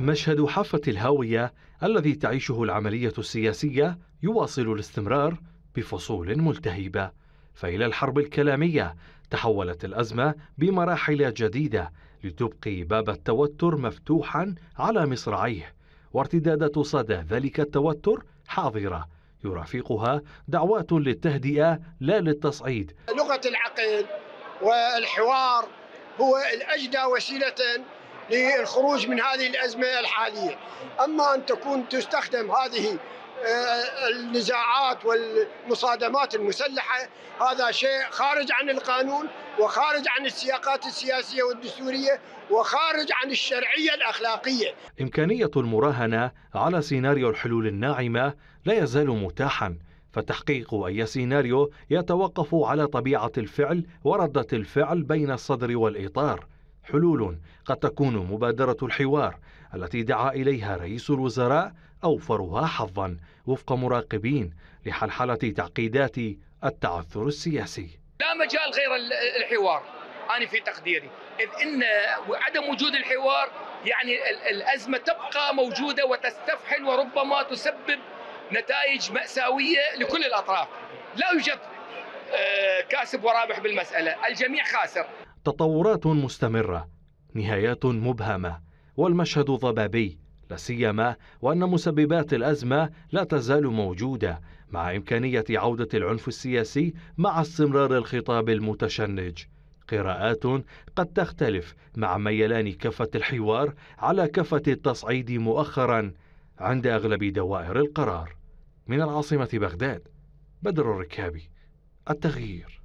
مشهد حافة الهاوية الذي تعيشه العملية السياسية يواصل الاستمرار بفصول ملتهبة فإلى الحرب الكلامية تحولت الأزمة بمراحل جديدة لتبقي باب التوتر مفتوحا على مصراعيه وارتدادة صدى ذلك التوتر حاضرة يرافقها دعوات للتهدئة لا للتصعيد لغة العقل والحوار هو الأجدى وسيلة للخروج من هذه الأزمة الحالية أما أن تكون تستخدم هذه آه، النزاعات والمصادمات المسلحة هذا شيء خارج عن القانون وخارج عن السياقات السياسية والدستورية وخارج عن الشرعية الأخلاقية إمكانية المراهنة على سيناريو الحلول الناعمة لا يزال متاحاً فتحقيق أي سيناريو يتوقف على طبيعة الفعل وردة الفعل بين الصدر والإطار حلول قد تكون مبادرة الحوار التي دعا إليها رئيس الوزراء أوفرها حظا وفق مراقبين لحلحلة تعقيدات التعثر السياسي لا مجال غير الحوار أنا في تقديري إذ إن عدم وجود الحوار يعني الأزمة تبقى موجودة وتستفحل وربما تسبب نتائج مأساوية لكل الأطراف لا يوجد آه، كاسب ورابح بالمسألة الجميع خاسر تطورات مستمرة نهايات مبهمة والمشهد ضبابي لسيما وأن مسببات الأزمة لا تزال موجودة مع إمكانية عودة العنف السياسي مع استمرار الخطاب المتشنج قراءات قد تختلف مع ميلان كفة الحوار على كفة التصعيد مؤخرا عند أغلب دوائر القرار من العاصمة بغداد بدر الركابي التغيير